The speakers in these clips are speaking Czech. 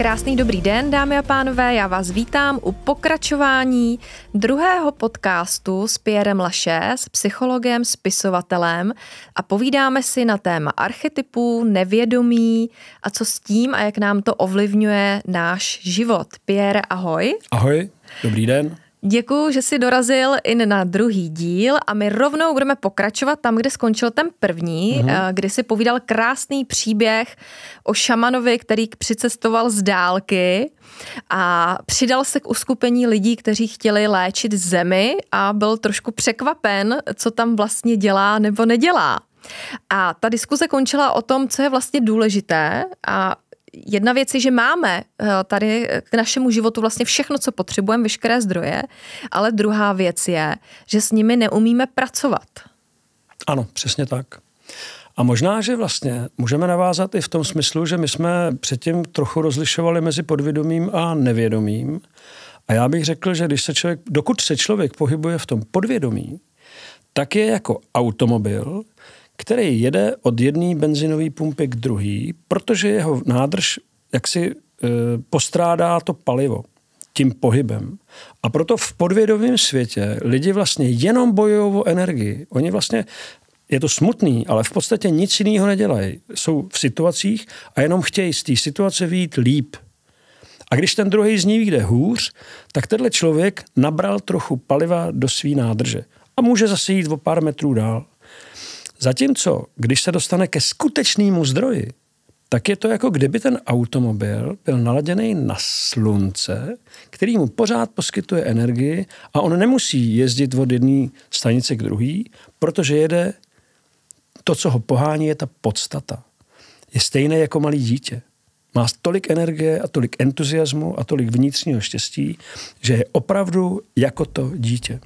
Krásný dobrý den, dámy a pánové, já vás vítám u pokračování druhého podcastu s Pierrem Laše, s psychologem, spisovatelem a povídáme si na téma archetypů, nevědomí a co s tím a jak nám to ovlivňuje náš život. Pierre, ahoj. Ahoj, dobrý den. Děkuji, že jsi dorazil i na druhý díl a my rovnou budeme pokračovat tam, kde skončil ten první, mm-hmm. kdy si povídal krásný příběh o šamanovi, který přicestoval z dálky a přidal se k uskupení lidí, kteří chtěli léčit zemi a byl trošku překvapen, co tam vlastně dělá nebo nedělá. A ta diskuze končila o tom, co je vlastně důležité a jedna věc je, že máme eh, tady k našemu životu vlastně všechno, co potřebujeme, veškeré zdroje, ale druhá věc je, že s nimi neumíme pracovat. Ano, přesně tak. A možná, že vlastně můžeme navázat i v tom smyslu, že my jsme předtím trochu rozlišovali mezi podvědomím a nevědomím. A já bych řekl, že když se člověk, dokud se člověk pohybuje v tom podvědomí, tak je jako automobil, který jede od jedné benzinové pumpy k druhé, protože jeho nádrž jaksi e, postrádá to palivo tím pohybem. A proto v podvědomém světě lidi vlastně jenom bojují o energii. Oni vlastně, je to smutný, ale v podstatě nic jiného nedělají. Jsou v situacích a jenom chtějí z té situace vyjít líp. A když ten druhý z ní vyjde hůř, tak tenhle člověk nabral trochu paliva do svý nádrže a může zase jít o pár metrů dál. Zatímco, když se dostane ke skutečnému zdroji, tak je to jako kdyby ten automobil byl naladěný na slunce, který mu pořád poskytuje energii a on nemusí jezdit od jedné stanice k druhé, protože jede to, co ho pohání, je ta podstata. Je stejné jako malý dítě. Má tolik energie a tolik entuziasmu a tolik vnitřního štěstí, že je opravdu jako to dítě.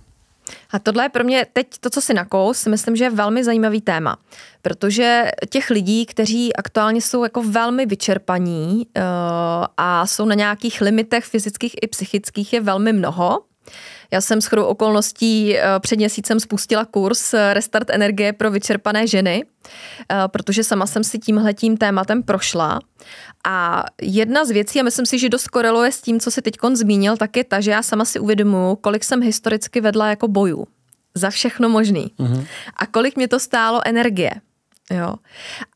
A tohle je pro mě teď to, co si nakous, myslím, že je velmi zajímavý téma, protože těch lidí, kteří aktuálně jsou jako velmi vyčerpaní uh, a jsou na nějakých limitech fyzických i psychických, je velmi mnoho. Já jsem s chodou okolností eh, před měsícem spustila kurz eh, Restart energie pro vyčerpané ženy, eh, protože sama jsem si tímhletím tématem prošla. A jedna z věcí, a myslím si, že dost koreluje s tím, co si teď zmínil, tak je ta, že já sama si uvědomuji, kolik jsem historicky vedla jako bojů. Za všechno možný. Mm-hmm. A kolik mě to stálo energie. Jo.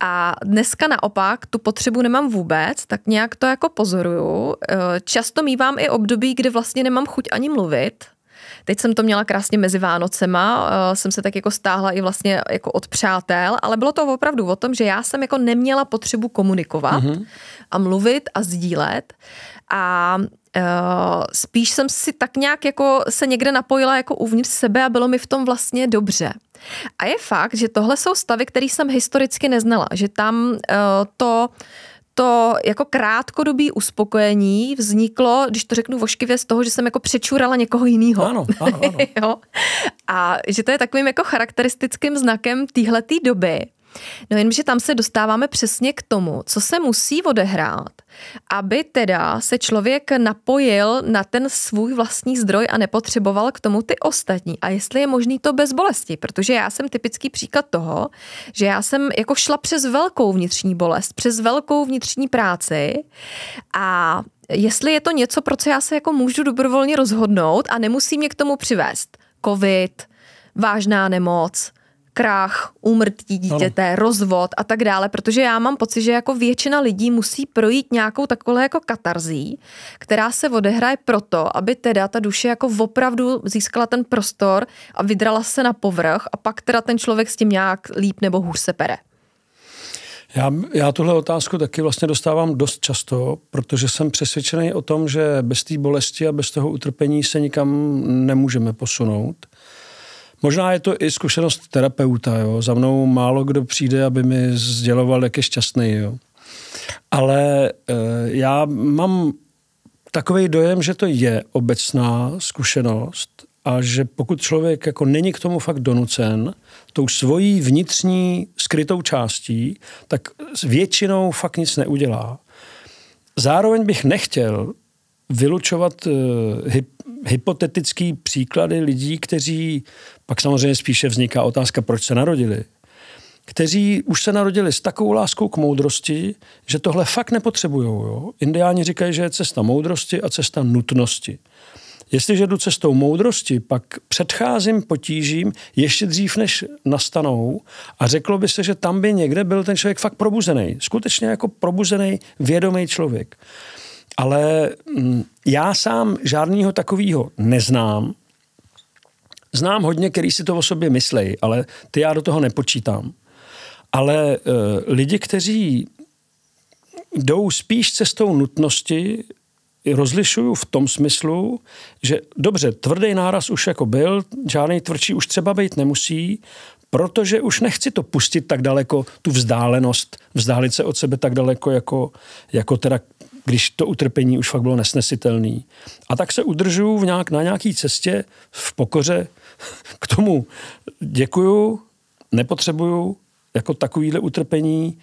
A dneska naopak tu potřebu nemám vůbec, tak nějak to jako pozoruju. Často mývám i období, kdy vlastně nemám chuť ani mluvit, Teď jsem to měla krásně mezi Vánocema, eh, jsem se tak jako stáhla i vlastně jako od přátel, ale bylo to opravdu o tom, že já jsem jako neměla potřebu komunikovat mm-hmm. a mluvit a sdílet a Uh, spíš jsem si tak nějak jako se někde napojila jako uvnitř sebe a bylo mi v tom vlastně dobře. A je fakt, že tohle jsou stavy, které jsem historicky neznala, že tam uh, to to jako krátkodobý uspokojení vzniklo, když to řeknu voškivě, z toho, že jsem jako přečurala někoho jiného. Ano, ano, ano. jo? A že to je takovým jako charakteristickým znakem téhleté doby. No jenže tam se dostáváme přesně k tomu, co se musí odehrát, aby teda se člověk napojil na ten svůj vlastní zdroj a nepotřeboval k tomu ty ostatní. A jestli je možný to bez bolesti, protože já jsem typický příklad toho, že já jsem jako šla přes velkou vnitřní bolest, přes velkou vnitřní práci a jestli je to něco, pro co já se jako můžu dobrovolně rozhodnout a nemusí mě k tomu přivést covid, vážná nemoc, krách, úmrtí dítěte, ano. rozvod a tak dále, protože já mám pocit, že jako většina lidí musí projít nějakou takovou jako katarzí, která se odehraje proto, aby teda ta duše jako opravdu získala ten prostor a vydrala se na povrch a pak teda ten člověk s tím nějak líp nebo hůř se pere. Já, já tuhle otázku taky vlastně dostávám dost často, protože jsem přesvědčený o tom, že bez té bolesti a bez toho utrpení se nikam nemůžeme posunout. Možná je to i zkušenost terapeuta. Jo. Za mnou málo kdo přijde, aby mi sděloval, jak je šťastný. Jo. Ale e, já mám takový dojem, že to je obecná zkušenost a že pokud člověk jako není k tomu fakt donucen, tou svojí vnitřní skrytou částí, tak s většinou fakt nic neudělá. Zároveň bych nechtěl vylučovat e, hypotetický příklady lidí, kteří pak samozřejmě spíše vzniká otázka, proč se narodili. Kteří už se narodili s takovou láskou k moudrosti, že tohle fakt nepotřebují. Indiáni říkají, že je cesta moudrosti a cesta nutnosti. Jestliže jdu cestou moudrosti, pak předcházím potížím ještě dřív, než nastanou a řeklo by se, že tam by někde byl ten člověk fakt probuzený. Skutečně jako probuzený, vědomý člověk. Ale mm, já sám žádného takového neznám, znám hodně, který si to o sobě myslejí, ale ty já do toho nepočítám. Ale e, lidi, kteří jdou spíš cestou nutnosti, rozlišuju v tom smyslu, že dobře, tvrdý náraz už jako byl, žádný tvrdší už třeba být nemusí, protože už nechci to pustit tak daleko, tu vzdálenost, vzdálit se od sebe tak daleko, jako, jako teda, když to utrpení už fakt bylo nesnesitelné. A tak se udržuju v nějak, na nějaké cestě v pokoře k tomu děkuju, nepotřebuju jako takovýhle utrpení.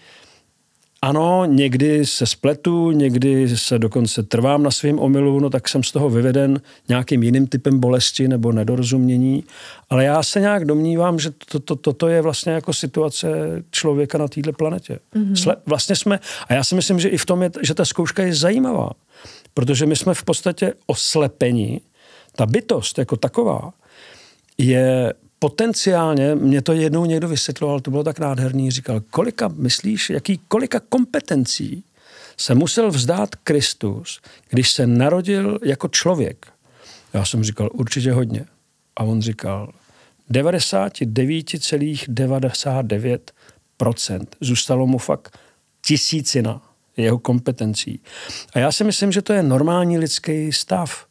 Ano, někdy se spletu, někdy se dokonce trvám na svém omylu, no tak jsem z toho vyveden nějakým jiným typem bolesti nebo nedorozumění, ale já se nějak domnívám, že to, to, toto je vlastně jako situace člověka na této planetě. Mm-hmm. Vlastně jsme, a já si myslím, že i v tom je, že ta zkouška je zajímavá, protože my jsme v podstatě oslepeni, ta bytost jako taková, je potenciálně, mě to jednou někdo vysvětloval, to bylo tak nádherný, říkal, kolika, myslíš, jaký, kolika kompetencí se musel vzdát Kristus, když se narodil jako člověk. Já jsem říkal, určitě hodně. A on říkal, 99,99% zůstalo mu fakt tisícina jeho kompetencí. A já si myslím, že to je normální lidský stav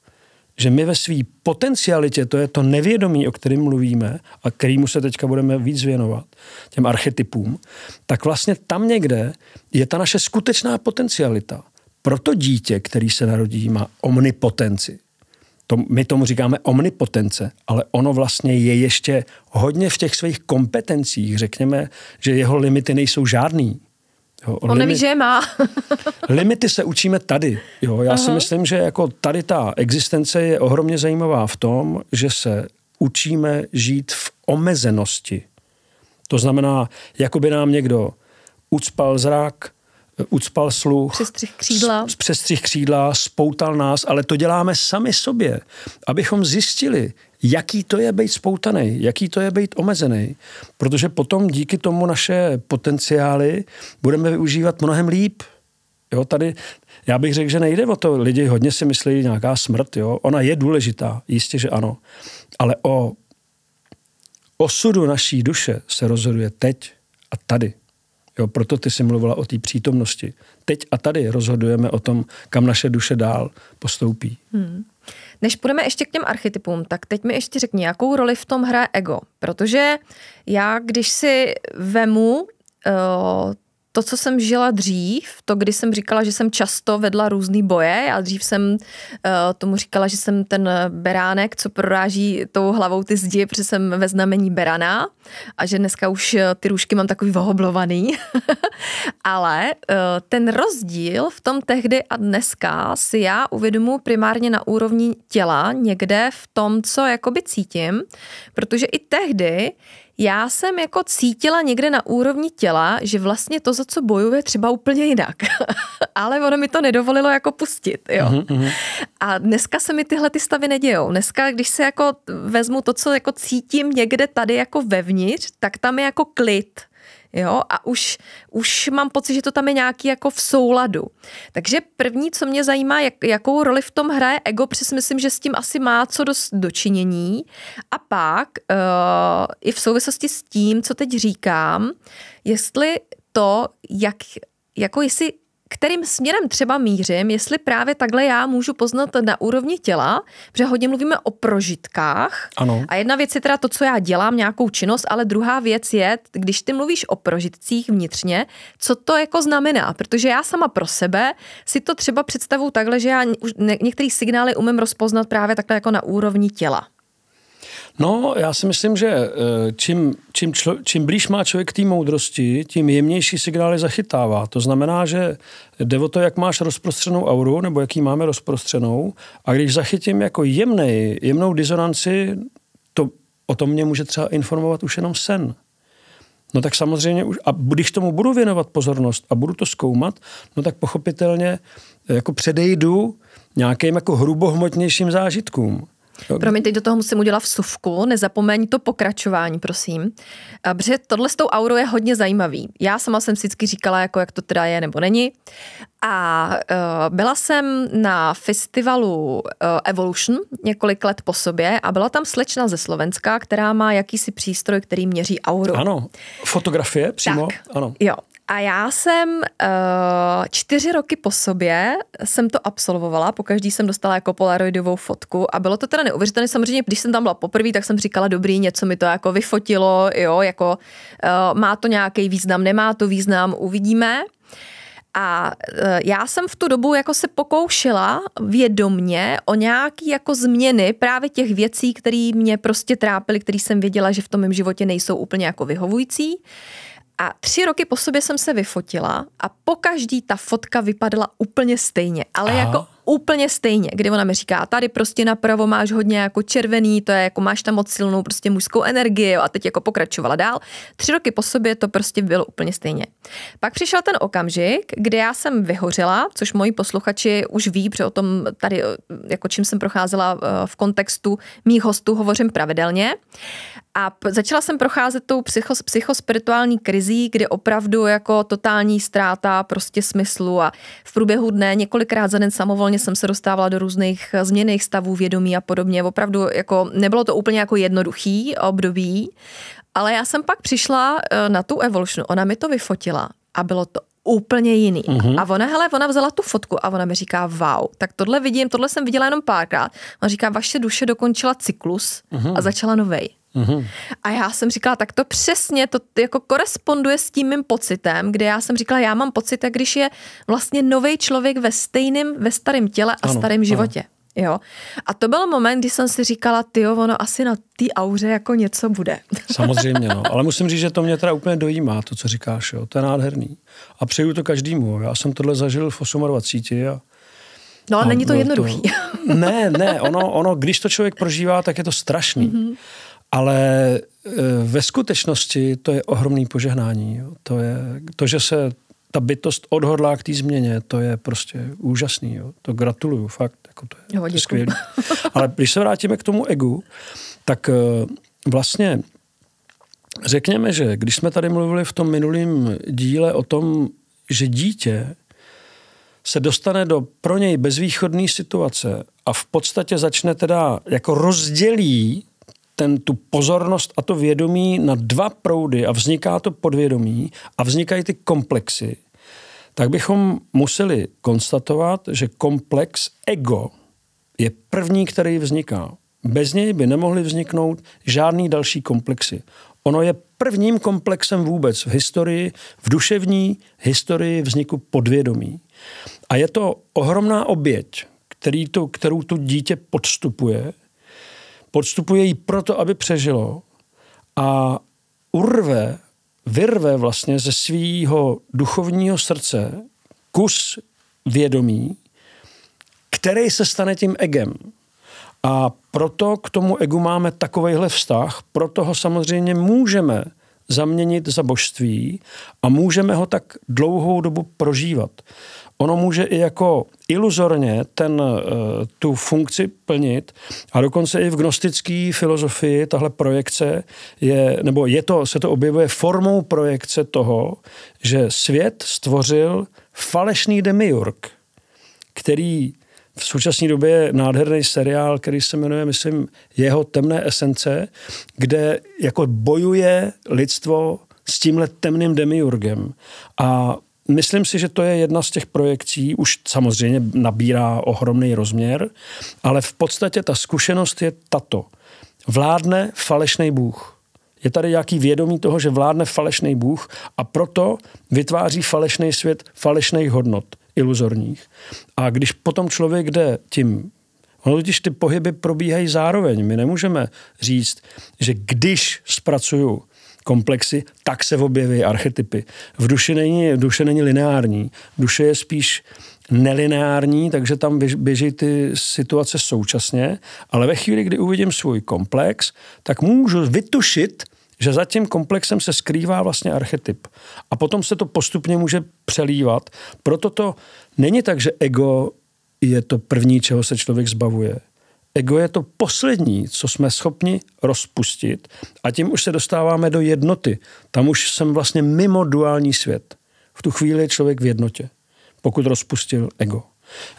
že my ve své potencialitě, to je to nevědomí, o kterém mluvíme a kterýmu se teďka budeme víc věnovat, těm archetypům, tak vlastně tam někde je ta naše skutečná potencialita. Proto dítě, který se narodí, má omnipotenci. To, my tomu říkáme omnipotence, ale ono vlastně je ještě hodně v těch svých kompetencích. Řekněme, že jeho limity nejsou žádný. Jo, On limi- neví, že je má. limity se učíme tady. Jo, já uh-huh. si myslím, že jako tady ta existence je ohromně zajímavá v tom, že se učíme žít v omezenosti. To znamená, jako by nám někdo ucpal zrak, ucpal sluch, přestřih křídla. Z, přestřih křídla, spoutal nás, ale to děláme sami sobě, abychom zjistili, jaký to je být spoutaný, jaký to je být omezený, protože potom díky tomu naše potenciály budeme využívat mnohem líp. Jo, tady, já bych řekl, že nejde o to, lidi hodně si myslí nějaká smrt, jo, ona je důležitá, jistě, že ano, ale o osudu naší duše se rozhoduje teď a tady. Jo, proto ty jsi mluvila o té přítomnosti. Teď a tady rozhodujeme o tom, kam naše duše dál postoupí. Hmm. Než půjdeme ještě k těm archetypům, tak teď mi ještě řekni, jakou roli v tom hraje ego. Protože já, když si vemu uh, to, co jsem žila dřív, to, kdy jsem říkala, že jsem často vedla různé boje, a dřív jsem uh, tomu říkala, že jsem ten beránek, co proráží tou hlavou ty zdi, protože jsem ve znamení berana a že dneska už eh, ty růžky mám takový vohoblovaný. Ale uh, ten rozdíl v tom tehdy a dneska si já uvědomu primárně na úrovni těla, někde v tom, co jakoby cítím, protože i tehdy já jsem jako cítila někde na úrovni těla, že vlastně to, za co bojuje, třeba úplně jinak. Ale ono mi to nedovolilo jako pustit. Jo. Uhum, uhum. A dneska se mi tyhle ty stavy nedějou. Dneska, když se jako vezmu to, co jako cítím někde tady jako vevnitř, tak tam je jako klid. Jo? A už, už mám pocit, že to tam je nějaký jako v souladu. Takže první, co mě zajímá, jak, jakou roli v tom hraje ego, přes myslím, že s tím asi má co dost dočinění. A pak uh, i v souvislosti s tím, co teď říkám, jestli to, jak, jako jestli kterým směrem třeba mířím, jestli právě takhle já můžu poznat na úrovni těla, protože hodně mluvíme o prožitkách. Ano. A jedna věc je teda to, co já dělám, nějakou činnost, ale druhá věc je, když ty mluvíš o prožitcích vnitřně, co to jako znamená. Protože já sama pro sebe si to třeba představu takhle, že já některé signály umím rozpoznat právě takhle jako na úrovni těla. No, já si myslím, že eh, čím, čím, člo, čím blíž má člověk té moudrosti, tím jemnější signály zachytává. To znamená, že jde o to, jak máš rozprostřenou auru, nebo jaký máme rozprostřenou, a když zachytím jako jemnej, jemnou disonanci, to, o tom mě může třeba informovat už jenom sen. No tak samozřejmě už, a když tomu budu věnovat pozornost a budu to zkoumat, no tak pochopitelně eh, jako předejdu nějakým jako hrubohmotnějším zážitkům. Promiň, teď do toho musím udělat vsuvku. Nezapomeň to pokračování, prosím. A protože tohle s tou aurou je hodně zajímavý. Já sama jsem vždycky říkala, jako jak to teda je nebo není. A uh, byla jsem na festivalu uh, Evolution několik let po sobě a byla tam slečna ze Slovenska, která má jakýsi přístroj, který měří auru. Ano, fotografie přímo. Tak, ano. Jo. A já jsem uh, čtyři roky po sobě jsem to absolvovala, po každý jsem dostala jako polaroidovou fotku a bylo to teda neuvěřitelné. Samozřejmě, když jsem tam byla poprvé, tak jsem říkala, dobrý, něco mi to jako vyfotilo, jo, jako uh, má to nějaký význam, nemá to význam, uvidíme. A eh, já jsem v tu dobu jako se pokoušela vědomně o nějaký jako změny právě těch věcí, které mě prostě trápily, které jsem věděla, že v tom mém životě nejsou úplně jako vyhovující. A tři roky po sobě jsem se vyfotila a po každý ta fotka vypadala úplně stejně, ale Aha. jako úplně stejně, kdy ona mi říká, tady prostě napravo máš hodně jako červený, to je jako máš tam moc silnou prostě mužskou energii a teď jako pokračovala dál. Tři roky po sobě to prostě bylo úplně stejně. Pak přišel ten okamžik, kdy já jsem vyhořela, což moji posluchači už ví, protože o tom tady, jako čím jsem procházela eh, v kontextu mých hostů, hovořím pravidelně. A začala jsem procházet tou psychos, psychospirituální krizí, kdy opravdu jako totální ztráta prostě smyslu a v průběhu dne několikrát za den samovolně jsem se dostávala do různých eh, změných stavů vědomí a podobně. Opravdu jako nebylo to úplně jako jednoduchý období, ale já jsem pak přišla eh, na tu Evolution, ona mi to vyfotila a bylo to úplně jiný. Mm-hmm. A ona, hele, ona vzala tu fotku a ona mi říká, wow, tak tohle vidím, tohle jsem viděla jenom párkrát. Ona říká, vaše duše dokončila cyklus mm-hmm. a začala novej. Mm-hmm. A já jsem říkala, tak to přesně, to jako koresponduje s tím mým pocitem, kde já jsem říkala, já mám pocit, jak když je vlastně nový člověk ve stejném, ve starém těle a ano, starém životě. Ano. Jo. A to byl moment, kdy jsem si říkala, ty ono asi na té auře jako něco bude. Samozřejmě, no. Ale musím říct, že to mě teda úplně dojímá, to, co říkáš, jo. To je nádherný. A přeju to každému. Já jsem tohle zažil v 28 a No ale a není to no, jednoduchý. To... Ne, ne, ono, ono, když to člověk prožívá, tak je to strašný. Mm-hmm. Ale eh, ve skutečnosti to je ohromný požehnání. To, je, to, že se ta bytost odhodlá k té změně, to je prostě úžasný. Jo. To gratuluju, fakt. Jako to je, jo, to je skvělý. Ale když se vrátíme k tomu egu, tak eh, vlastně řekněme, že když jsme tady mluvili v tom minulém díle o tom, že dítě se dostane do pro něj bezvýchodné situace a v podstatě začne teda jako rozdělí ten, tu pozornost a to vědomí na dva proudy a vzniká to podvědomí a vznikají ty komplexy, tak bychom museli konstatovat, že komplex ego je první, který vzniká. Bez něj by nemohly vzniknout žádný další komplexy. Ono je prvním komplexem vůbec v historii, v duševní historii vzniku podvědomí. A je to ohromná oběť, který to, kterou to dítě podstupuje, podstupuje jí proto, aby přežilo a urve, vyrve vlastně ze svého duchovního srdce kus vědomí, který se stane tím egem. A proto k tomu egu máme takovejhle vztah, proto ho samozřejmě můžeme zaměnit za božství a můžeme ho tak dlouhou dobu prožívat ono může i jako iluzorně ten, eh, tu funkci plnit a dokonce i v gnostické filozofii tahle projekce je, nebo je to, se to objevuje formou projekce toho, že svět stvořil falešný demiurg, který v současné době je nádherný seriál, který se jmenuje, myslím, jeho temné esence, kde jako bojuje lidstvo s tímhle temným demiurgem. A Myslím si, že to je jedna z těch projekcí, už samozřejmě nabírá ohromný rozměr, ale v podstatě ta zkušenost je tato. Vládne falešný Bůh. Je tady nějaký vědomí toho, že vládne falešný Bůh a proto vytváří falešný svět falešných hodnot, iluzorních. A když potom člověk jde tím Ono totiž ty pohyby probíhají zároveň. My nemůžeme říct, že když zpracuju komplexy, tak se objeví archetypy. V duši není, duše není lineární. Duše je spíš nelineární, takže tam běží ty situace současně, ale ve chvíli, kdy uvidím svůj komplex, tak můžu vytušit, že za tím komplexem se skrývá vlastně archetyp. A potom se to postupně může přelívat. Proto to není tak, že ego je to první, čeho se člověk zbavuje. Ego je to poslední, co jsme schopni rozpustit a tím už se dostáváme do jednoty. Tam už jsem vlastně mimo duální svět. V tu chvíli je člověk v jednotě, pokud rozpustil ego.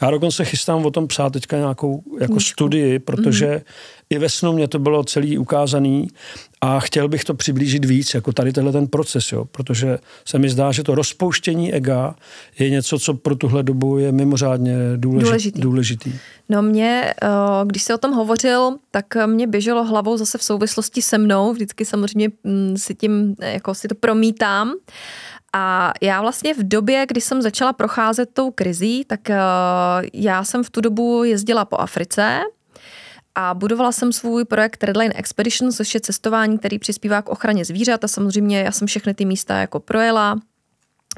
Já dokonce chystám o tom psát teďka nějakou jako studii, protože mm. i ve snu mě to bylo celý ukázaný a chtěl bych to přiblížit víc, jako tady tenhle ten proces, jo, protože se mi zdá, že to rozpouštění ega je něco, co pro tuhle dobu je mimořádně důležitý. důležitý. důležitý. No mě, eh, když se o tom hovořil, tak mě běželo hlavou zase v souvislosti se mnou, vždycky samozřejmě mm, si tím, eh, jako si to promítám, a já vlastně v době, kdy jsem začala procházet tou krizí, tak eh, já jsem v tu dobu jezdila po Africe a budovala jsem svůj projekt Redline Expedition, což je cestování, který přispívá k ochraně zvířat a samozřejmě já jsem všechny ty místa jako projela,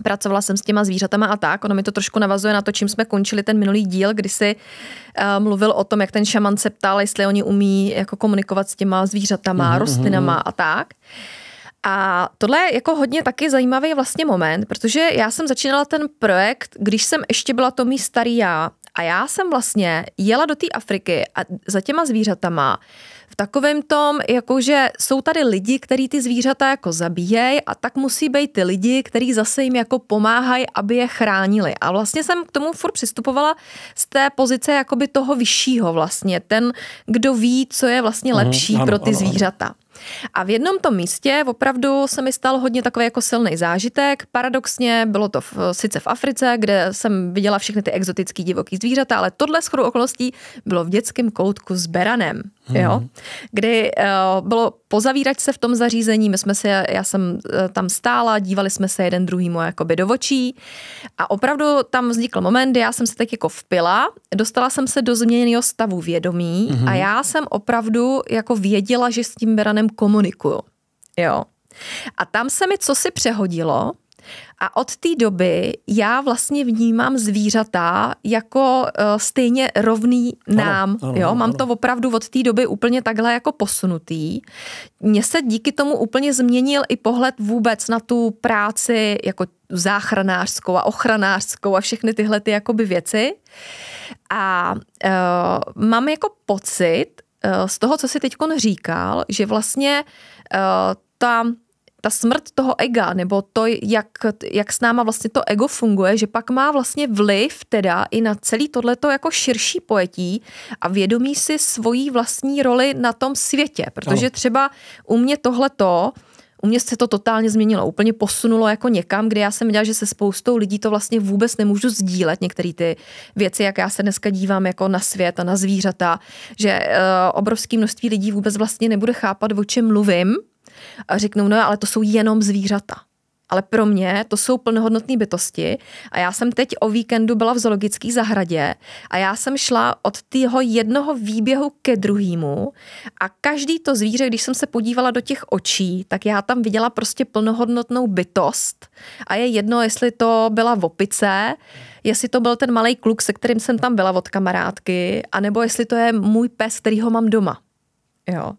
pracovala jsem s těma zvířatama a tak. Ono mi to trošku navazuje na to, čím jsme končili ten minulý díl, kdy si uh, mluvil o tom, jak ten šaman se ptal, jestli oni umí jako komunikovat s těma zvířatama, mm-hmm. rostlinama mhm. a tak. A tohle je jako hodně taky zajímavý vlastně moment, protože já jsem začínala ten projekt, když jsem ještě byla to mý starý já a já jsem vlastně jela do té Afriky a za těma zvířatama v takovém tom, jakože jsou tady lidi, který ty zvířata jako zabíjejí a tak musí být ty lidi, který zase jim jako pomáhají, aby je chránili. A vlastně jsem k tomu furt přistupovala z té pozice jakoby toho vyššího vlastně, ten, kdo ví, co je vlastně mhm, lepší mm, ano, pro ty ano, zvířata. Ano. A v jednom tom místě opravdu se mi stal hodně takový jako silný zážitek. Paradoxně bylo to v, sice v Africe, kde jsem viděla všechny ty exotické divoký zvířata, ale tohle schodu okolností bylo v dětském koutku s beranem. Hmm. Jo? Kdy uh, bylo pozavírat se v tom zařízení, my jsme se, já jsem uh, tam stála, dívali jsme se jeden druhýmu jakoby do očí a opravdu tam vznikl moment, kdy já jsem se tak jako vpila, dostala jsem se do změněného stavu vědomí hmm. a mhm. já jsem opravdu jako věděla, že s tím beranem komunikuju. Jo. A tam se mi co si přehodilo, a od té doby já vlastně vnímám zvířata jako uh, stejně rovný nám. Ano, ano, jo? Mám ano. to opravdu od té doby úplně takhle jako posunutý. Mně se díky tomu úplně změnil i pohled vůbec na tu práci jako záchranářskou a ochranářskou a všechny tyhle ty jakoby věci. A uh, mám jako pocit uh, z toho, co si teď říkal, že vlastně uh, ta ta smrt toho ega, nebo to, jak, jak s náma vlastně to ego funguje, že pak má vlastně vliv teda i na celý tohleto jako širší pojetí a vědomí si svojí vlastní roli na tom světě, protože třeba u mě tohleto, u mě se to totálně změnilo, úplně posunulo jako někam, kde já jsem dělala, že se spoustou lidí to vlastně vůbec nemůžu sdílet, některé ty věci, jak já se dneska dívám jako na svět a na zvířata, že uh, obrovské množství lidí vůbec vlastně nebude chápat, o čem mluvím, a řeknou, no ale to jsou jenom zvířata. Ale pro mě to jsou plnohodnotné bytosti a já jsem teď o víkendu byla v zoologické zahradě a já jsem šla od toho jednoho výběhu ke druhému a každý to zvíře, když jsem se podívala do těch očí, tak já tam viděla prostě plnohodnotnou bytost a je jedno, jestli to byla opice, jestli to byl ten malý kluk, se kterým jsem tam byla od kamarádky, anebo jestli to je můj pes, který ho mám doma. Jo.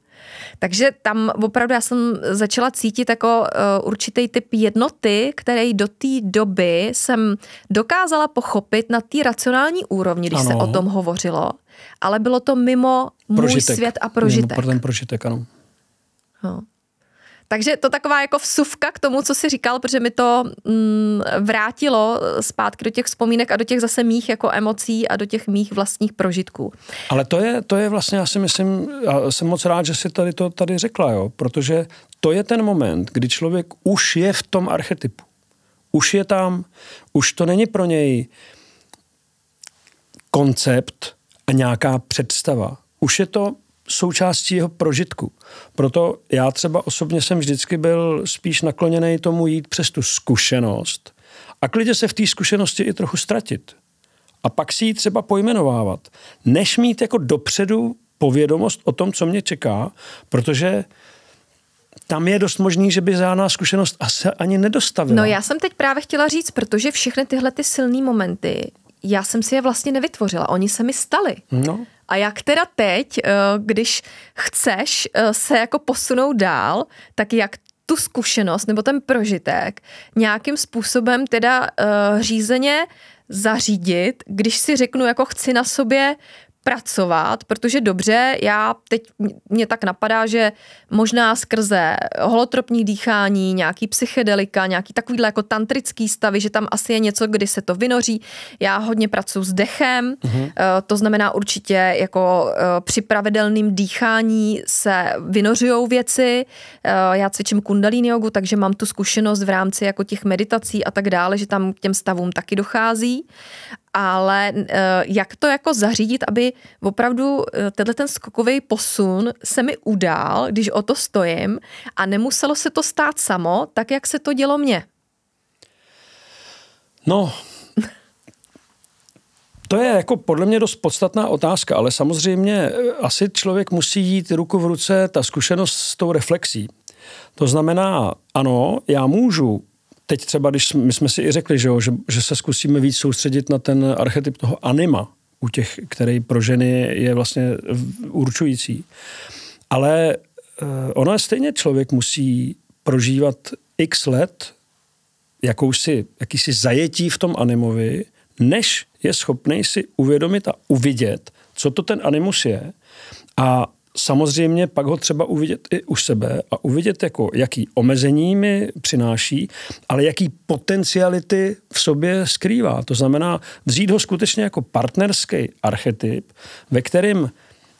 Takže tam opravdu já jsem začala cítit jako eh, určitý typ jednoty, který do té doby jsem dokázala pochopit na té racionální úrovni, když ano. se o tom hovořilo, ale bylo to mimo prožitek. můj svět a prožitek. Mimo pro ten prožitek, ano. No. Takže to taková jako vsuvka k tomu, co jsi říkal, protože mi to mm, vrátilo zpátky do těch vzpomínek a do těch zase mých jako emocí a do těch mých vlastních prožitků. Ale to je, to je vlastně, já si myslím, já jsem moc rád, že jsi tady to tady řekla, jo, protože to je ten moment, kdy člověk už je v tom archetypu. Už je tam, už to není pro něj koncept a nějaká představa. Už je to součástí jeho prožitku. Proto já třeba osobně jsem vždycky byl spíš nakloněný tomu jít přes tu zkušenost a klidně se v té zkušenosti i trochu ztratit. A pak si ji třeba pojmenovávat, než mít jako dopředu povědomost o tom, co mě čeká, protože tam je dost možný, že by žádná zkušenost asi ani nedostavila. No já jsem teď právě chtěla říct, protože všechny tyhle ty silné momenty, já jsem si je vlastně nevytvořila, oni se mi staly. No. A jak teda teď, eh, když chceš eh, se jako posunout dál, tak jak tu zkušenost nebo ten prožitek nějakým způsobem teda eh, řízeně zařídit, když si řeknu, jako chci na sobě pracovat, protože dobře, já teď mě tak napadá, že možná skrze holotropní dýchání, nějaký psychedelika, nějaký takovýhle jako tantrický stavy, že tam asi je něco, kdy se to vynoří. Já hodně pracuji s dechem, mm-hmm. to znamená určitě jako eh, při pravidelným dýchání se vynořují věci. Eh, já cvičím Kundalini jogu, takže mám tu zkušenost v rámci jako těch meditací a tak dále, že tam k těm stavům taky dochází ale eh, jak to jako zařídit, aby opravdu eh, tenhle ten skokový posun se mi udál, když o to stojím a nemuselo se to stát samo, tak jak se to dělo mně? No, to je jako podle mě dost podstatná otázka, ale samozřejmě eh, asi člověk musí jít ruku v ruce ta zkušenost s tou reflexí. To znamená, ano, já můžu teď třeba, když my jsme si i řekli, že, jo, že, že se zkusíme víc soustředit na ten archetyp toho anima u těch, který pro ženy je vlastně určující. Ale eh, ono je stejně člověk musí prožívat x let jakousi, jakýsi zajetí v tom animovi, než je schopný si uvědomit a uvidět, co to ten animus je a samozřejmě pak ho třeba uvidět i u sebe a uvidět, jako, jaký omezení mi přináší, ale jaký potenciality v sobě skrývá. To znamená vzít ho skutečně jako partnerský archetyp, ve kterým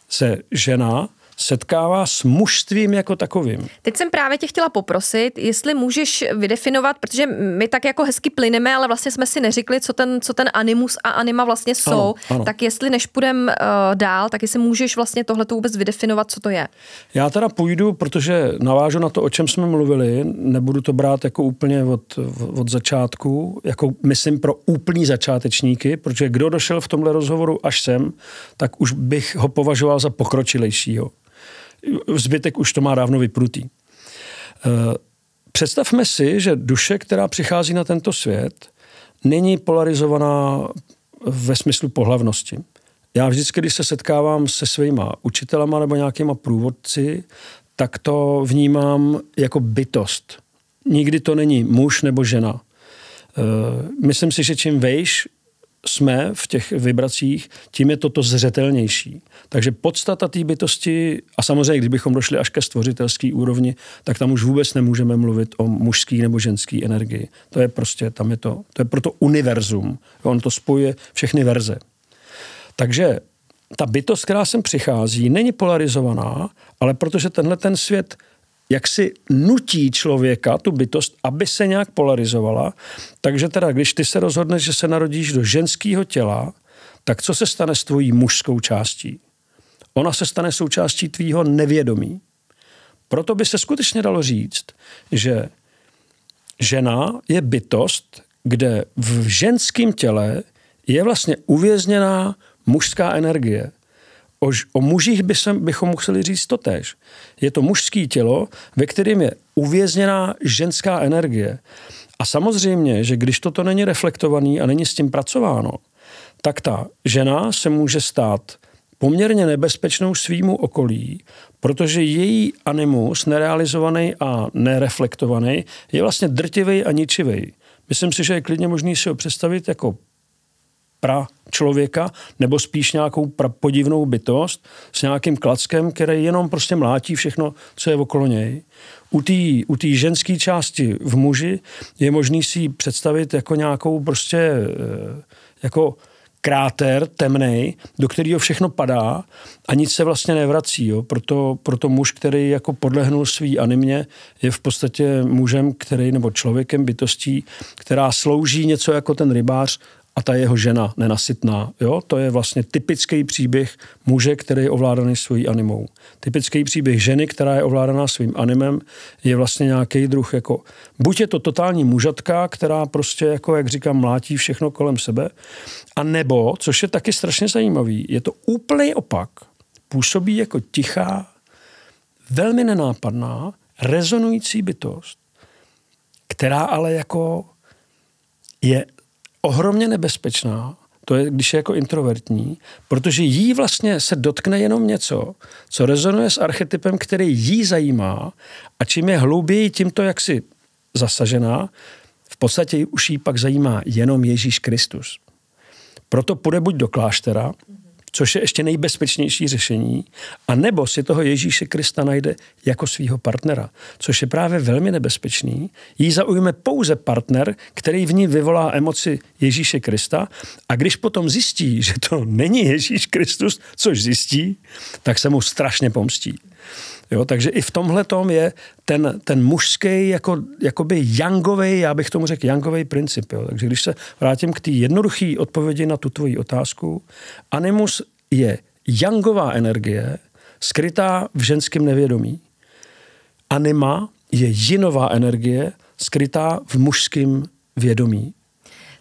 se žena setkává s mužstvím jako takovým. Teď jsem právě tě chtěla poprosit, jestli můžeš vydefinovat, protože my tak jako hezky plyneme, ale vlastně jsme si neřekli, co ten, co ten animus a anima vlastně jsou, ano, ano. tak jestli než půjdeme uh, dál, tak jestli můžeš vlastně tohle vůbec vydefinovat, co to je. Já teda půjdu, protože navážu na to, o čem jsme mluvili, nebudu to brát jako úplně od, od začátku, jako myslím pro úplný začátečníky, protože kdo došel v tomhle rozhovoru až sem, tak už bych ho považoval za pokročilejšího zbytek už to má dávno vyprutý. E, představme si, že duše, která přichází na tento svět, není polarizovaná ve smyslu pohlavnosti. Já vždycky, když se setkávám se svýma učitelama nebo nějakýma průvodci, tak to vnímám jako bytost. Nikdy to není muž nebo žena. E, myslím si, že čím vejš jsme v těch vibracích, tím je toto zřetelnější. Takže podstata té bytosti, a samozřejmě, kdybychom došli až ke stvořitelské úrovni, tak tam už vůbec nemůžeme mluvit o mužský nebo ženský energii. To je prostě, tam je to, to je proto univerzum. On to spojuje všechny verze. Takže ta bytost, která sem přichází, není polarizovaná, ale protože tenhle ten svět jak si nutí člověka, tu bytost, aby se nějak polarizovala. Takže teda, když ty se rozhodneš, že se narodíš do ženského těla, tak co se stane s tvojí mužskou částí? Ona se stane součástí tvýho nevědomí. Proto by se skutečně dalo říct, že žena je bytost, kde v ženském těle je vlastně uvězněná mužská energie. O, o mužích by se, bychom museli říct tež. Je to mužské tělo, ve kterém je uvězněná ženská energie. A samozřejmě, že když toto není reflektovaný a není s tím pracováno, tak ta žena se může stát poměrně nebezpečnou svýmu okolí, protože její animus, nerealizovaný a nereflektovaný, je vlastně drtivý a ničivý. Myslím si, že je klidně možný si ho představit jako pra člověka, nebo spíš nějakou podivnou bytost s nějakým klackem, který jenom prostě mlátí všechno, co je okolo něj. U té u tý ženské části v muži je možný si ji představit jako nějakou prostě eh, jako kráter temný, do kterého všechno padá a nic se vlastně nevrací. Jo. Proto, proto muž, který jako podlehnul svý animě, je v podstatě mužem, který nebo člověkem, bytostí, která slouží něco jako ten rybář a ta jeho žena nenasytná. Jo? To je vlastně typický příběh muže, který je ovládaný svojí animou. Typický příběh ženy, která je ovládaná svým animem, je vlastně nějaký druh jako, buď je to totální mužatka, která prostě jako, jak říkám, mlátí všechno kolem sebe, a nebo, což je taky strašně zajímavý, je to úplný opak. Působí jako tichá, velmi nenápadná, rezonující bytost, která ale jako je ohromně nebezpečná, to je, když je jako introvertní, protože jí vlastně se dotkne jenom něco, co rezonuje s archetypem, který jí zajímá a čím je hlouběji tímto jaksi zasažená, v podstatě už jí pak zajímá jenom Ježíš Kristus. Proto půjde buď do kláštera, což je ještě nejbezpečnější řešení, a nebo si toho Ježíše Krista najde jako svého partnera, což je právě velmi nebezpečný. Jí zaujme pouze partner, který v ní vyvolá emoci Ježíše Krista a když potom zjistí, že to není Ježíš Kristus, což zjistí, tak se mu strašně pomstí. Jo, takže i v tomhle tom je ten, ten mužský, jako, jakoby jangový, já bych tomu řekl jangový princip. Jo. Takže když se vrátím k té jednoduché odpovědi na tu tvoji otázku, animus je jangová energie, skrytá v ženském nevědomí. Anima je jinová energie, skrytá v mužském vědomí.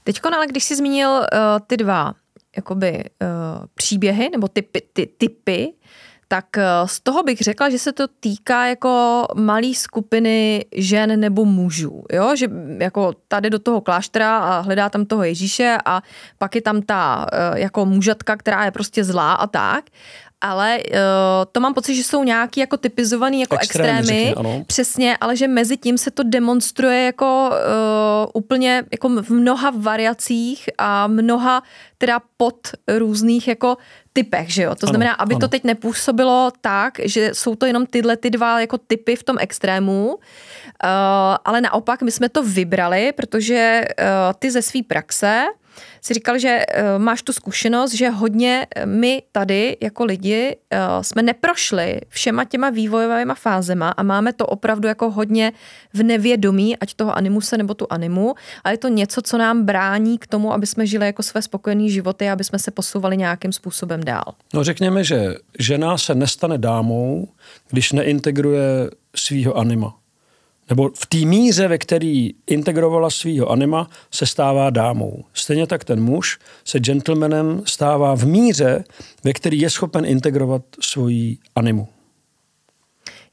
Teď, ale když jsi zmínil uh, ty dva jakoby, uh, příběhy nebo typy, ty, typy tak eh, z toho bych řekla, že se to týká jako malé skupiny žen nebo mužů, jo? že mm, jako tady do toho kláštera a hledá tam toho Ježíše a pak je tam ta eh, jako mužatka, která je prostě zlá a tak ale uh, to mám pocit, že jsou nějaký jako typizovaný jako extrémy, extrémy řekni, přesně, ale že mezi tím se to demonstruje jako uh, úplně jako v mnoha variacích a mnoha teda pod různých jako typech, že jo? To ano, znamená, aby ano. to teď nepůsobilo tak, že jsou to jenom tyhle ty dva jako typy v tom extrému, uh, ale naopak my jsme to vybrali, protože uh, ty ze své praxe si říkal, že uh, máš tu zkušenost, že hodně eh, my tady jako lidi uh, jsme neprošli všema těma vývojovými fázema a máme to opravdu jako hodně v nevědomí, ať toho animuse nebo tu animu, a je to něco, co nám brání k tomu, aby jsme žili jako své spokojené životy, a aby jsme se posouvali nějakým způsobem dál. No řekněme, že žena se nestane dámou, když neintegruje svýho anima nebo v té míře, ve který integrovala svýho anima, se stává dámou. Stejně tak ten muž se gentlemanem stává v míře, ve který je schopen integrovat svoji animu.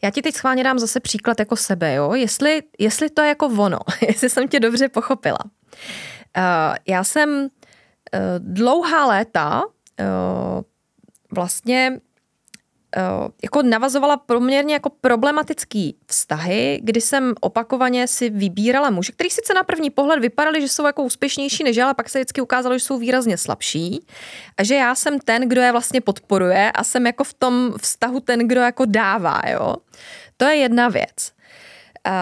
Já ti teď schválně dám zase příklad jako sebe, jo? Jestli, jestli to je jako ono, jestli jsem tě dobře pochopila. Uh, já jsem uh, dlouhá léta uh, vlastně Eh, jako navazovala poměrně jako problematický vztahy, kdy jsem opakovaně si vybírala muže, který sice na první pohled vypadali, že jsou jako úspěšnější než já, ale pak se vždycky ukázalo, že jsou výrazně slabší a že já jsem ten, kdo je vlastně podporuje a jsem jako v tom vztahu ten, kdo jako dává, jo. To je jedna věc. Uh,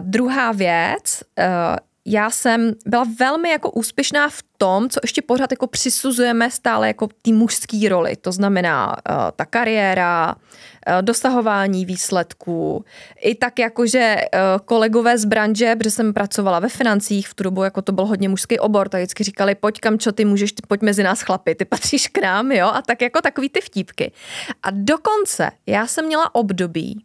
druhá věc, uh, já jsem byla velmi jako úspěšná v tom, co ještě pořád jako přisuzujeme stále jako ty mužské roli. To znamená uh, ta kariéra, uh, dosahování výsledků, i tak jakože uh, eh, kolegové z branže, protože jsem pracovala ve financích, v tu dobu jako to byl hodně mužský obor, tak vždycky říkali, pojď kam, čo ty můžeš, ty, pojď mezi nás chlapi, ty patříš k nám, jo, a tak jako takový ty vtípky. A dokonce já jsem měla období,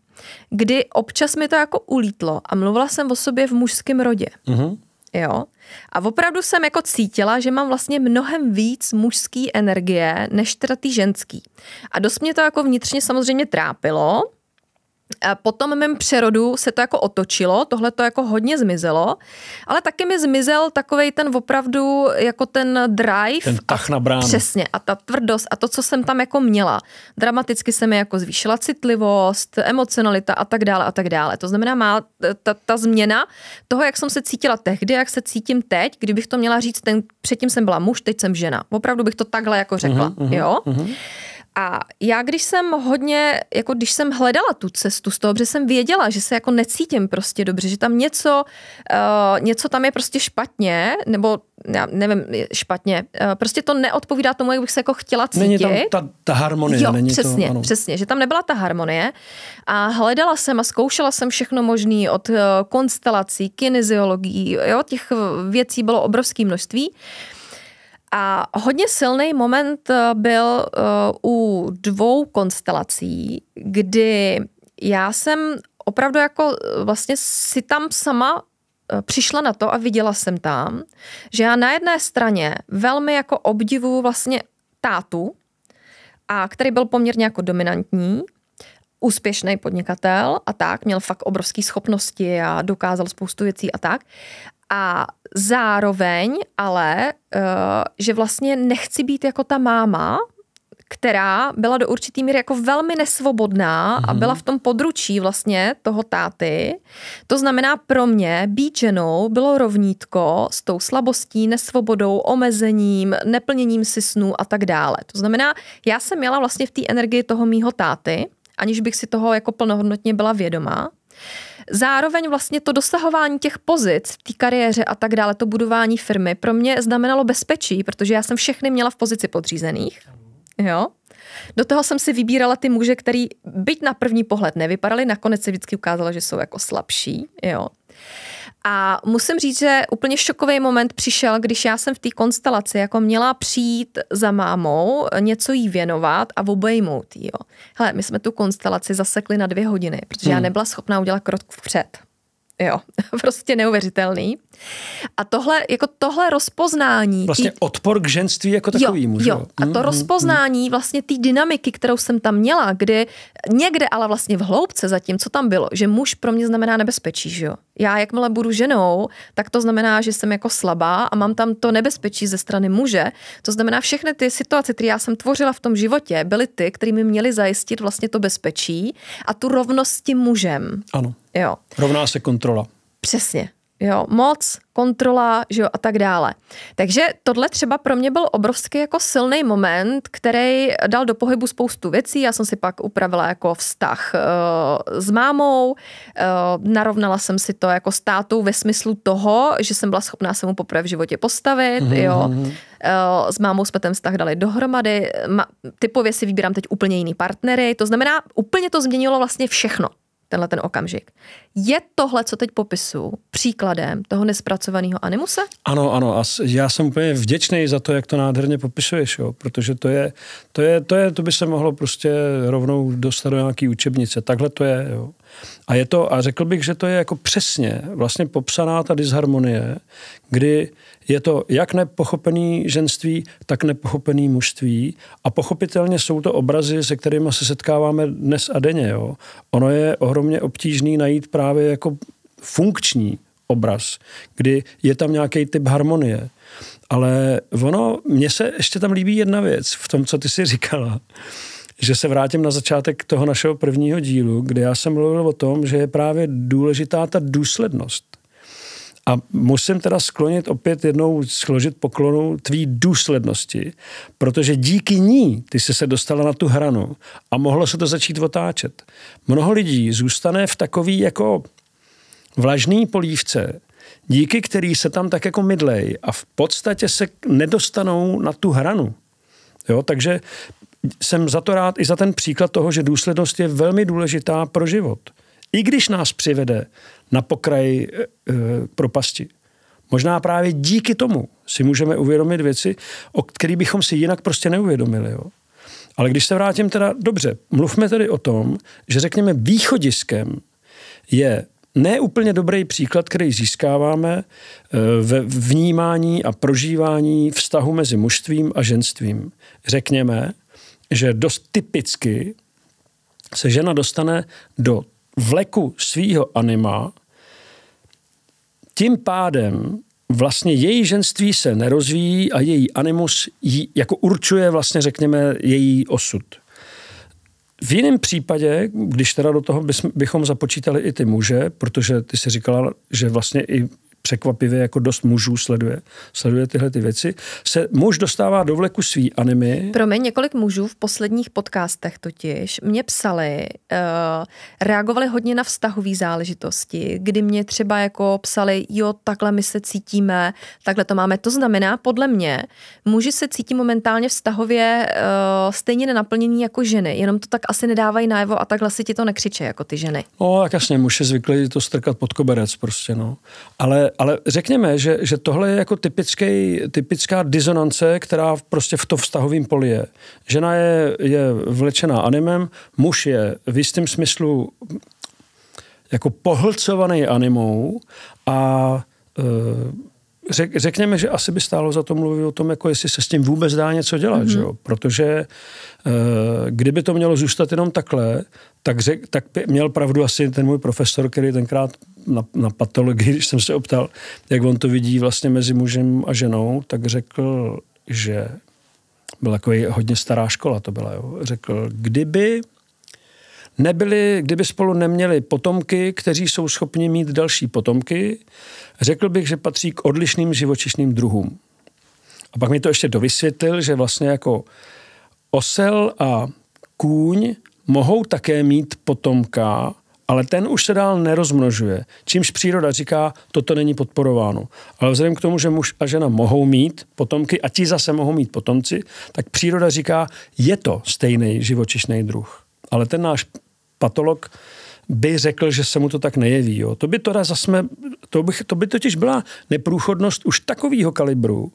kdy občas mi to jako ulítlo a mluvila jsem o sobě v mužském rodě. Mm-hmm. Jo. A opravdu jsem jako cítila, že mám vlastně mnohem víc mužský energie, než teda ty ženský. A dost mě to jako vnitřně samozřejmě trápilo, a potom mém přerodu se to jako otočilo, tohle to jako hodně zmizelo, ale taky mi zmizel takový ten opravdu jako ten drive. Ten tah na bránu. Přesně a ta tvrdost a to, co jsem tam jako měla. Dramaticky se mi jako zvýšila citlivost, emocionalita a tak dále a tak dále. To znamená, má e, ta, ta změna toho, jak jsem se cítila tehdy, jak se cítím teď, kdybych to měla říct, ten, předtím jsem byla muž, teď jsem žena. Opravdu bych to takhle jako řekla, uh-huh, uh-huh, jo. Uh-huh. A já, když jsem hodně, jako když jsem hledala tu cestu z toho, že jsem věděla, že se jako necítím prostě dobře, že tam něco, uh, něco tam je prostě špatně, nebo já nevím, špatně, uh, prostě to neodpovídá tomu, jak bych se jako chtěla cítit. Není tam ta, ta harmonie. Jo, není přesně, to, ano. přesně, že tam nebyla ta harmonie a hledala jsem a zkoušela jsem všechno možné od uh, konstelací, kineziologií, jo, těch věcí bylo obrovské množství. Uh, a hodně silný moment eh, byl eh, u dvou konstelací, kdy já jsem opravdu jako eh, vlastně si tam sama přišla na to a viděla jsem tam, že já na jedné straně velmi jako obdivuju vlastně tátu, a který byl poměrně jako dominantní, úspěšný podnikatel a tak, měl fakt obrovské schopnosti a dokázal spoustu věcí a tak. A zároveň ale, eh, že vlastně nechci být jako ta máma, která byla do určitý míry jako velmi nesvobodná a mhm. byla v tom područí vlastně toho táty. To znamená pro mě být ženou bylo rovnítko s tou slabostí, nesvobodou, omezením, neplněním si snů a tak dále. To znamená, já jsem měla vlastně v té energii toho mýho táty, aniž bych si toho jako plnohodnotně byla vědomá. Zároveň vlastně to dosahování těch pozic v té kariéře a tak dále, to budování firmy, pro mě znamenalo bezpečí, protože já jsem všechny měla v pozici podřízených. Jo? Do toho jsem si vybírala ty muže, který byť na první pohled nevypadali, nakonec se vždycky ukázalo, že jsou jako slabší. Jo? A musím říct, že úplně šokový moment přišel, když já jsem v té konstelaci jako měla přijít za mámou, eh, něco jí věnovat a obejmout jí. Hele, my jsme tu konstelaci zasekli na dvě hodiny, protože hmm. já nebyla schopná udělat krok vpřed jo, prostě neuvěřitelný. A tohle, jako tohle rozpoznání... Vlastně tý... odpor k ženství jako takovýmu, jo, jo. jo. A to mm, rozpoznání mm. vlastně té dynamiky, kterou jsem tam měla, kdy někde, ale vlastně v hloubce zatím, co tam bylo, že muž pro mě znamená nebezpečí, že jo. Já jakmile budu ženou, tak to znamená, že jsem jako slabá a mám tam to nebezpečí ze strany muže. To znamená, všechny ty situace, které já jsem tvořila v tom životě, byly ty, které mi měly zajistit vlastně to bezpečí a tu rovnost s tím mužem. Ano. Jo. Rovná se kontrola. Přesně. Jo, moc, kontrola, že jo, a tak dále. Takže tohle třeba pro mě byl obrovský jako silný moment, který dal do pohybu spoustu věcí. Já jsem si pak upravila jako vztah uh, s mámou, uh, narovnala jsem si to jako státu ve smyslu toho, že jsem byla schopná se mu poprvé v životě postavit, mm-hmm. jo. Uh, s mámou jsme ten vztah dali dohromady. Ma- typově si vybírám teď úplně jiný partnery, to znamená, úplně to změnilo vlastně všechno tenhle ten okamžik. Je tohle, co teď popisu, příkladem toho nespracovaného animuse? Ano, ano. A já jsem úplně vděčný za to, jak to nádherně popisuješ, jo? protože to je, to je, to je, to by se mohlo prostě rovnou dostat do nějaký učebnice. Takhle to je, jo. A je to, a řekl bych, že to je jako přesně vlastně popsaná ta disharmonie, kdy je to jak nepochopený ženství, tak nepochopený mužství a pochopitelně jsou to obrazy, se kterými se setkáváme dnes a denně, jo. Ono je ohromně obtížný najít právě jako funkční obraz, kdy je tam nějaký typ harmonie. Ale ono, mně se ještě tam líbí jedna věc v tom, co ty si říkala, že se vrátím na začátek toho našeho prvního dílu, kde já jsem mluvil o tom, že je právě důležitá ta důslednost. A musím teda sklonit opět jednou, složit poklonu tvý důslednosti, protože díky ní ty jsi se dostala na tu hranu a mohlo se to začít otáčet. Mnoho lidí zůstane v takový jako vlažný polívce, díky který se tam tak jako mydlej a v podstatě se nedostanou na tu hranu. Jo, takže jsem za to rád i za ten příklad toho, že důslednost je velmi důležitá pro život i když nás přivede na pokraji e, eh, eh, propasti. Možná právě díky tomu si můžeme uvědomit věci, o které bychom si jinak prostě neuvědomili. Jo? Ale když se vrátím teda, dobře, mluvme tedy o tom, že řekněme východiskem je neúplně dobrý příklad, který získáváme eh, ve vnímání a prožívání vztahu mezi mužstvím a ženstvím. Řekněme, že dost typicky se žena dostane do vleku svýho anima, tím pádem vlastně její ženství se nerozvíjí a její animus jí, jako určuje vlastně, řekněme, její osud. V jiném případě, když teda do toho bychom započítali i ty muže, protože ty si říkala, že vlastně i překvapivě jako dost mužů sleduje, sleduje tyhle ty věci, se muž dostává do vleku svý animy. mě několik mužů v posledních podcastech totiž mě psali, uh, reagovali hodně na vztahové záležitosti, kdy mě třeba jako psali, jo, takhle my se cítíme, takhle to máme. To znamená, podle mě, muži se cítí momentálně vztahově uh, stejně nenaplnění jako ženy, jenom to tak asi nedávají najevo a takhle si ti to nekřiče jako ty ženy. No, tak jasně, muž je zvyklý to strkat pod koberec prostě, no. Ale ale řekněme, že, že tohle je jako typický, typická disonance, která prostě v to vztahovém poli je. Žena je, je vlečená animem, muž je v jistém smyslu jako pohlcovaný animou a e, řek, řekněme, že asi by stálo za to mluvit o tom, jako jestli se s tím vůbec dá něco dělat, mm-hmm. že jo? protože eh, kdyby to mělo zůstat jenom takhle, tak, řek, tak měl pravdu asi ten můj profesor, který tenkrát na, na patologii, když jsem se optal, jak on to vidí vlastně mezi mužem a ženou, tak řekl, že byla jako hodně stará škola to byla, jo? řekl, kdyby nebyli, kdyby spolu neměli potomky, kteří jsou schopni mít další potomky, řekl bych, že patří k odlišným živočišným druhům. A pak mi to ještě dovysvětlil, že vlastně jako osel a kůň mohou také mít potomka, ale ten už se dál nerozmnožuje, čímž příroda říká, toto není podporováno. Ale vzhledem k tomu, že muž a žena mohou mít potomky a ti zase mohou mít potomci, tak příroda říká, je to stejný živočišný druh. Ale ten náš patolog by řekl, že se mu to tak nejeví. Jo. To by to zasme, to, bych, to by totiž byla neprůchodnost už takového kalibru,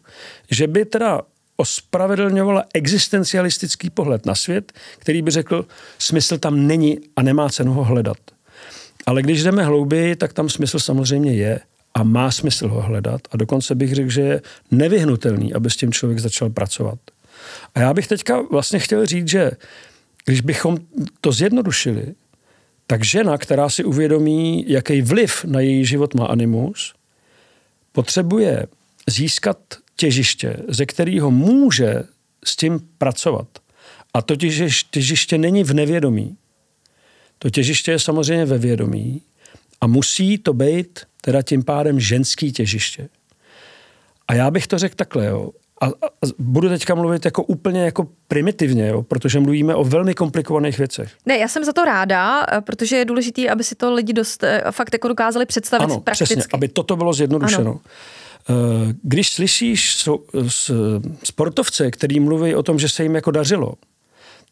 že by teda ospravedlňovala existencialistický pohled na svět, který by řekl, smysl tam není a nemá cenu ho hledat. Ale když jdeme hlouběji, tak tam smysl samozřejmě je a má smysl ho hledat a dokonce bych řekl, že je nevyhnutelný, aby s tím člověk začal pracovat. A já bych teďka vlastně chtěl říct, že když bychom to zjednodušili, tak žena, která si uvědomí, jaký vliv na její život má animus, potřebuje získat těžiště, ze kterého může s tím pracovat. A to těžiště není v nevědomí. To těžiště je samozřejmě ve vědomí a musí to být teda tím pádem ženský těžiště. A já bych to řekl takhle, jo a, a budu teďka mluvit jako úplně jako primitivně, jo, protože mluvíme o velmi komplikovaných věcech. Ne, já jsem za to ráda, eh, protože je důležité, aby si to lidi dost eh, fakt jako dokázali představit ano, prakticky. Přesně, aby toto bylo zjednodušeno. Ano. Eh, když slyšíš sportovce, který mluví o tom, že se jim jako dařilo,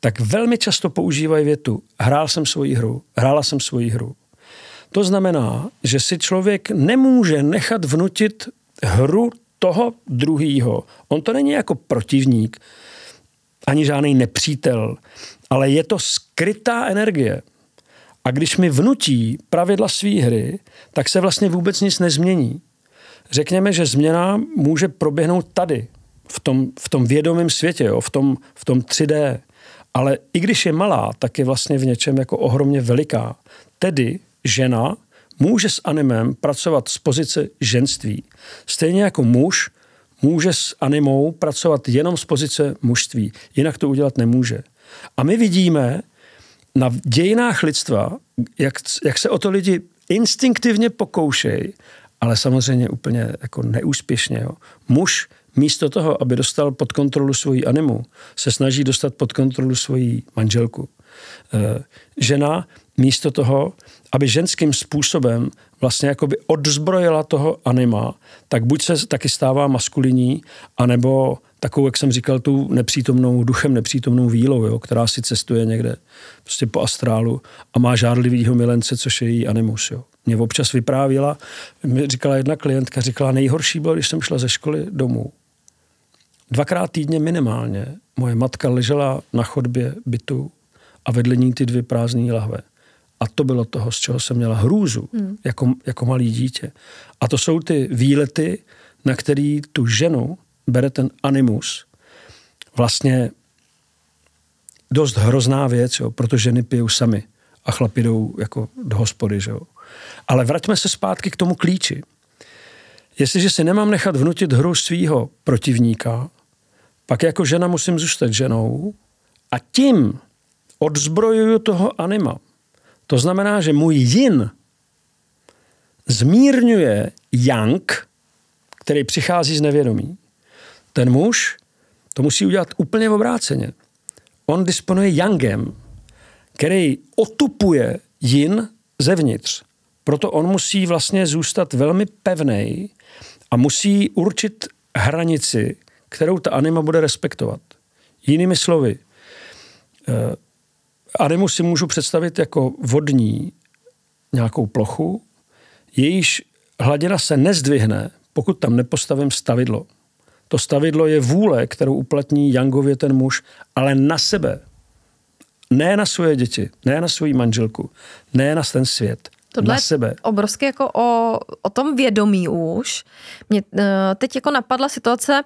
tak velmi často používají větu hrál jsem svoji hru, hrála jsem svoji hru. To znamená, že si člověk nemůže nechat vnutit hru toho druhýho. On to není jako protivník, ani žádný nepřítel, ale je to skrytá energie. A když mi vnutí pravidla své hry, tak se vlastně vůbec nic nezmění. Řekněme, že změna může proběhnout tady, v tom, v tom vědomém světě, jo, v, tom, v tom 3D. Ale i když je malá, tak je vlastně v něčem jako ohromně veliká. Tedy žena může s animem pracovat z pozice ženství. Stejně jako muž může s animou pracovat jenom z pozice mužství, jinak to udělat nemůže. A my vidíme na dějinách lidstva, jak, jak se o to lidi instinktivně pokoušejí, ale samozřejmě úplně jako neúspěšně. Jo. Muž místo toho, aby dostal pod kontrolu svoji animu, se snaží dostat pod kontrolu svoji manželku. Eh, žena místo toho, aby ženským způsobem vlastně jakoby odzbrojila toho anima, tak buď se taky stává maskulinní, anebo takovou, jak jsem říkal, tu nepřítomnou duchem, nepřítomnou výlou, jo, která si cestuje někde prostě po astrálu a má žádlivýho milence, což je její animus. Jo. Mě občas vyprávila, mi říkala jedna klientka, říkala, nejhorší bylo, když jsem šla ze školy domů. Dvakrát týdně minimálně moje matka ležela na chodbě bytu a vedle ní ty dvě prázdné lahve. A to bylo toho, z čeho jsem měla hrůzu hmm. jako, jako malý dítě. A to jsou ty výlety, na který tu ženu bere ten animus. Vlastně dost hrozná věc, jo, protože ženy pijou sami a chlapi jdou jako do hospody. Že jo. Ale vraťme se zpátky k tomu klíči. Jestliže si nemám nechat vnutit hru svýho protivníka, pak jako žena musím zůstat ženou a tím odzbrojuju toho anima. To znamená, že můj jin zmírňuje yang, který přichází z nevědomí. Ten muž to musí udělat úplně obráceně. On disponuje yangem, který otupuje jin zevnitř. Proto on musí vlastně zůstat velmi pevný a musí určit hranici, kterou ta anima bude respektovat. Jinými slovy, eh, Animus si můžu představit jako vodní nějakou plochu, jejíž hladina se nezdvihne, pokud tam nepostavím stavidlo. To stavidlo je vůle, kterou uplatní Jangově ten muž, ale na sebe. Ne na svoje děti, ne na svoji manželku, ne na ten svět. Tohle na sebe. je obrovské jako o, o tom vědomí už. Mě eh, teď jako napadla situace,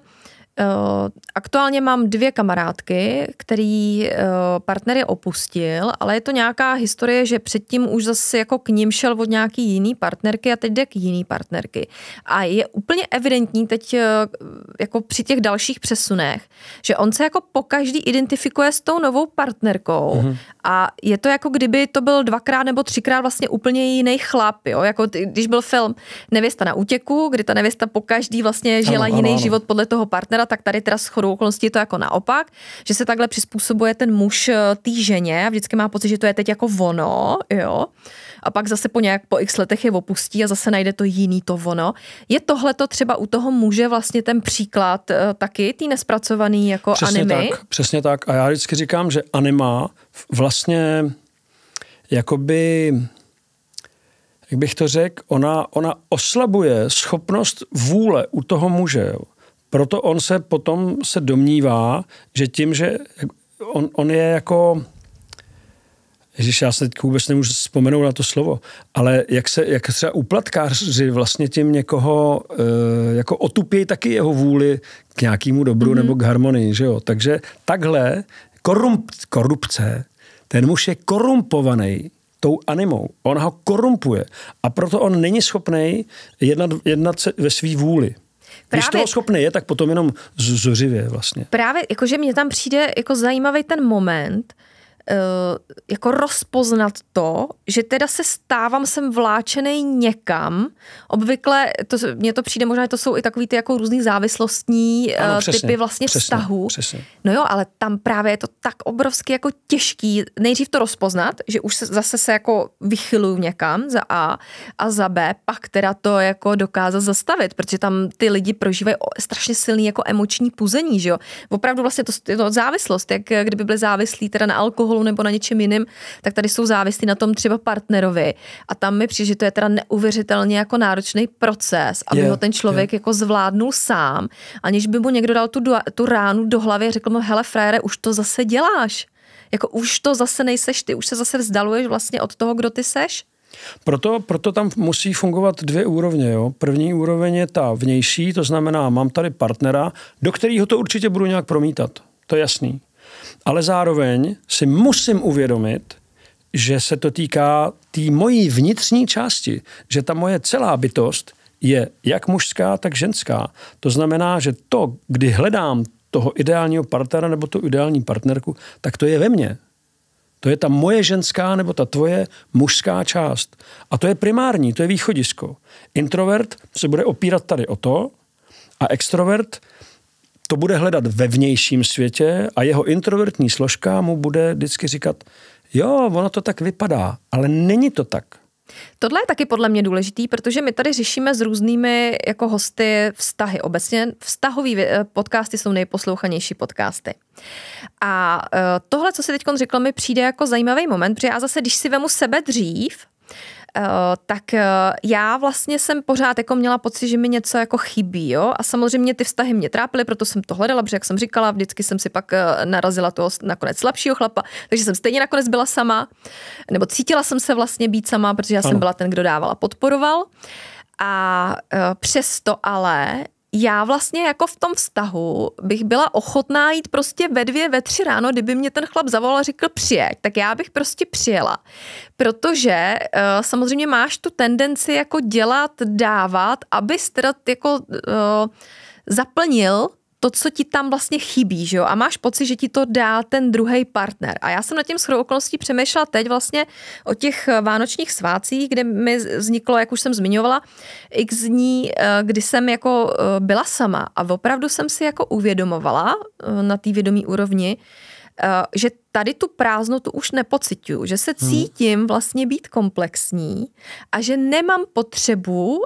Eh, aktuálně mám dvě kamarádky, který uh, partner je opustil, ale je to nějaká historie, že předtím už zase jako k ním šel od nějaký jiný partnerky a teď jde k jiný partnerky. A je úplně evidentní teď uh, jako při těch dalších přesunech, že on se jako po každý identifikuje s tou novou partnerkou mm-hmm. a je to jako kdyby to byl dvakrát nebo třikrát vlastně úplně jiný chlap, jo? jako když byl film Nevěsta na útěku, kdy ta nevěsta po každý vlastně žila ano, jiný ano. život podle toho partnera, pravda, tak tady teda shodou okolností je to jako naopak, že se takhle přizpůsobuje ten muž eh, té ženě a vždycky má pocit, že to je teď jako ono, jo. A pak zase po nějak po x letech je opustí a zase najde to jiný to ono. Je tohle to třeba u toho muže vlastně ten příklad eh, taky, tý nespracovaný jako přesně anime? Tak, přesně tak. A já vždycky říkám, že anima vlastně jakoby jak bych to řekl, ona, ona oslabuje schopnost vůle u toho muže. Jo. Proto on se potom se domnívá, že tím, že on, on je jako Ježíš, já se teď vůbec nemůžu vzpomenout na to slovo, ale jak se, jak třeba uplatkáři vlastně tím někoho e, jako otupějí taky jeho vůli k nějakému dobru mm-hmm. nebo k harmonii, že jo? Takže takhle korump, korupce, ten muž je korumpovaný tou animou. on ho korumpuje a proto on není schopný jednat, jednat se ve své vůli. Právě, Když toho schopný je, tak potom jenom zuřivě vlastně. Právě, jakože mě tam přijde jako zajímavý ten moment, Eh, jako rozpoznat to, že teda se stávám, jsem vláčený někam. Obvykle, to, mně to přijde, možná to jsou i takový ty jako různý závislostní eh, ano, přesně, typy vlastně přesně, vztahů. Přesně. No jo, ale tam právě je to tak obrovsky jako těžký nejdřív to rozpoznat, že už se, zase se jako vychyluju někam za A a za B, pak teda to jako dokázat zastavit, protože tam ty lidi prožívají strašně silný jako emoční puzení, že jo. Opravdu vlastně to je to závislost, jak kdyby byli závislí teda na alkoholu alkoholu nebo na něčem jiném, tak tady jsou závislí na tom třeba partnerovi. A tam mi přijde, že to je teda neuvěřitelně jako náročný proces, aby yeah, ho ten člověk yeah. jako zvládnul sám, aniž by mu někdo dal tu, tu ránu do hlavy a řekl mu, hele frajere, už to zase děláš. Jako už to zase nejseš ty, už se zase vzdaluješ vlastně od toho, kdo ty seš. Proto, proto tam musí fungovat dvě úrovně. Jo? První úroveň je ta vnější, to znamená, mám tady partnera, do kterého to určitě budu nějak promítat. To je jasný ale zároveň si musím uvědomit, že se to týká té tý mojí vnitřní části, že ta moje celá bytost je jak mužská, tak ženská. To znamená, že to, kdy hledám toho ideálního partnera nebo tu ideální partnerku, tak to je ve mně. To je ta moje ženská nebo ta tvoje mužská část. A to je primární, to je východisko. Introvert se bude opírat tady o to a extrovert to bude hledat ve vnějším světě a jeho introvertní složka mu bude vždycky říkat, jo, ono to tak vypadá, ale není to tak. Tohle je taky podle mě důležitý, protože my tady řešíme s různými jako hosty vztahy. Obecně vztahový eh, podcasty jsou nejposlouchanější podcasty. A eh, tohle, co si teď řekl, mi přijde jako zajímavý moment, protože já zase, když si vemu sebe dřív, Eh, tak eh, já vlastně jsem pořád jako měla pocit, že mi něco jako chybí, jo, a samozřejmě ty vztahy mě trápily, proto jsem to hledala, protože jak jsem říkala, vždycky jsem si pak eh, narazila toho nakonec slabšího chlapa, takže jsem stejně nakonec byla sama, nebo cítila jsem se vlastně být sama, protože já ano. jsem byla ten, kdo dávala, podporoval. A přesto ale já vlastně jako v tom vztahu bych byla ochotná jít prostě ve dvě, ve tři ráno, kdyby mě ten chlap zavolal a řekl přijeď, tak já bych prostě přijela. Protože uh, samozřejmě máš tu tendenci jako dělat, dávat, abys teda jako uh, zaplnil to, co ti tam vlastně chybí, že jo? A máš pocit, že ti to dá ten druhý partner. A já jsem nad tím shodou okolností přemýšlela teď vlastně o těch eh, vánočních svácích, kde mi vzniklo, jak už jsem zmiňovala, x dní, eh, kdy jsem jako eh, byla sama a opravdu jsem si jako uvědomovala na té vědomí úrovni, že tady tu prázdnotu už nepocituju, že se mhm. cítím vlastně být komplexní a že nemám potřebu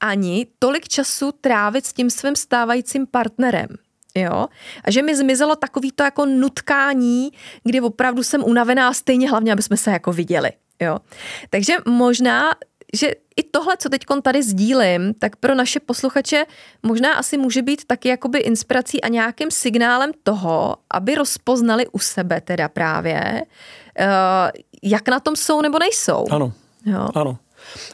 ani tolik času trávit s tím svým stávajícím partnerem. Jo? A že mi zmizelo takový to jako nutkání, kdy opravdu jsem unavená a stejně hlavně, aby jsme se jako viděli. Jo? Takže možná, že i tohle, co teď tady sdílím, tak pro naše posluchače možná asi může být taky jakoby inspirací a nějakým signálem toho, aby rozpoznali u sebe teda právě, eh, jak na tom jsou nebo nejsou. Ano, jo? ano.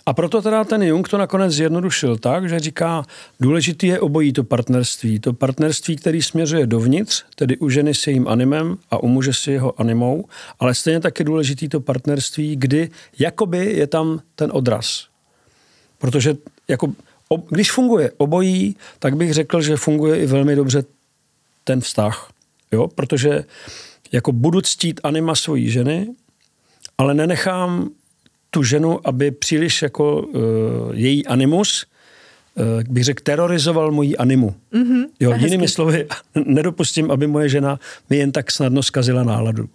A proto teda ten Jung to nakonec zjednodušil tak, že říká, důležitý je obojí to partnerství. To partnerství, který směřuje dovnitř, tedy u ženy s jejím animem a u muže s jeho animou, ale stejně taky důležitý to partnerství, kdy jakoby je tam ten odraz. Protože jako, ob, když funguje obojí, tak bych řekl, že funguje i velmi dobře ten vztah. Jo? Protože jako budu ctít anima svojí ženy, ale nenechám tu ženu, aby příliš jako uh, její animus, uh, bych řekl, terorizoval moji animu. Mm-hmm, jo, jinými hezky. slovy, nedopustím, aby moje žena mi jen tak snadno zkazila náladu.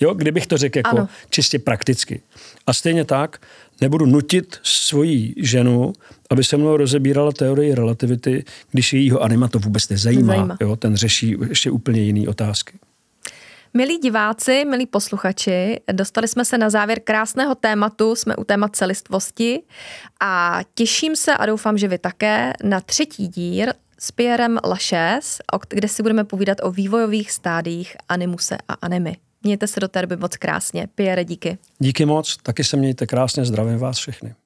jo, kdybych to řekl jako ano. čistě prakticky. A stejně tak nebudu nutit svoji ženu, aby se mnou rozebírala teorii relativity, když jejího anima to vůbec nezajímá. nezajímá. Jo, ten řeší ještě úplně jiné otázky. Milí diváci, milí posluchači, dostali jsme se na závěr krásného tématu, jsme u téma celistvosti a těším se a doufám, že vy také na třetí dír s Pierrem Lachés, kde si budeme povídat o vývojových stádiích animuse a anemy. Mějte se do té doby moc krásně. Pierre, díky. Díky moc, taky se mějte krásně, zdravím vás všechny.